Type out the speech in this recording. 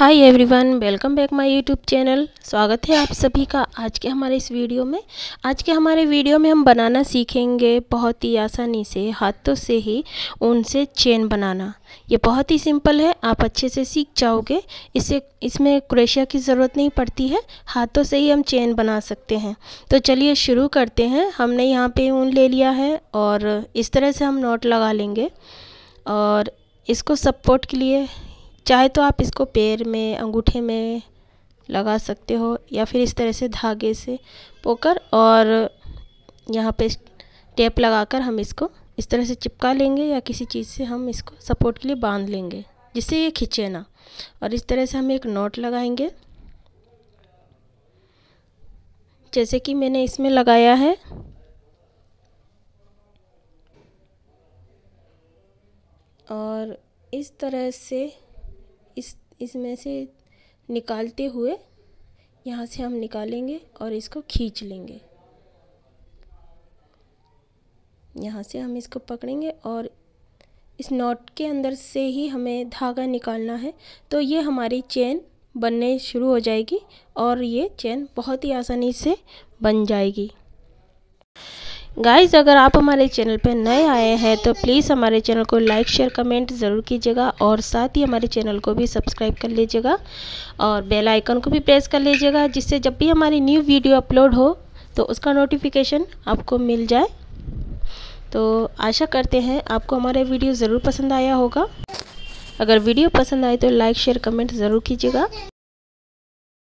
hi everyone welcome back my YouTube channel स्वागत है आप सभी का आज के हमारे इस वीडियो में आज के हमारे वीडियो में हम बनाना सीखेंगे बहुत ही आसानी से हाथों से ही ऊन से चेन बनाना ये बहुत ही सिंपल है आप अच्छे से सीख जाओगे इसे इसमें क्रेशिया की ज़रूरत नहीं पड़ती है हाथों से ही हम चेन बना सकते हैं तो चलिए शुरू करते हैं हमने यहाँ पर ऊन ले लिया है और इस तरह से हम नोट लगा लेंगे और इसको सपोर्ट के लिए चाहे तो आप इसको पैर में अंगूठे में लगा सकते हो या फिर इस तरह से धागे से पोकर और यहाँ पे टेप लगाकर हम इसको इस तरह से चिपका लेंगे या किसी चीज़ से हम इसको सपोर्ट के लिए बांध लेंगे जिससे ये खींचे ना और इस तरह से हम एक नोट लगाएंगे जैसे कि मैंने इसमें लगाया है और इस तरह से इस इसमें से निकालते हुए यहाँ से हम निकालेंगे और इसको खींच लेंगे यहाँ से हम इसको पकड़ेंगे और इस नॉट के अंदर से ही हमें धागा निकालना है तो ये हमारी चेन बनने शुरू हो जाएगी और ये चेन बहुत ही आसानी से बन जाएगी गाइज़ अगर आप हमारे चैनल पर नए आए हैं तो प्लीज़ हमारे चैनल को लाइक शेयर कमेंट ज़रूर कीजिएगा और साथ ही हमारे चैनल को भी सब्सक्राइब कर लीजिएगा और बेल आइकन को भी प्रेस कर लीजिएगा जिससे जब भी हमारी न्यू वीडियो अपलोड हो तो उसका नोटिफिकेशन आपको मिल जाए तो आशा करते हैं आपको हमारा वीडियो ज़रूर पसंद आया होगा अगर वीडियो पसंद आए तो लाइक शेयर कमेंट ज़रूर कीजिएगा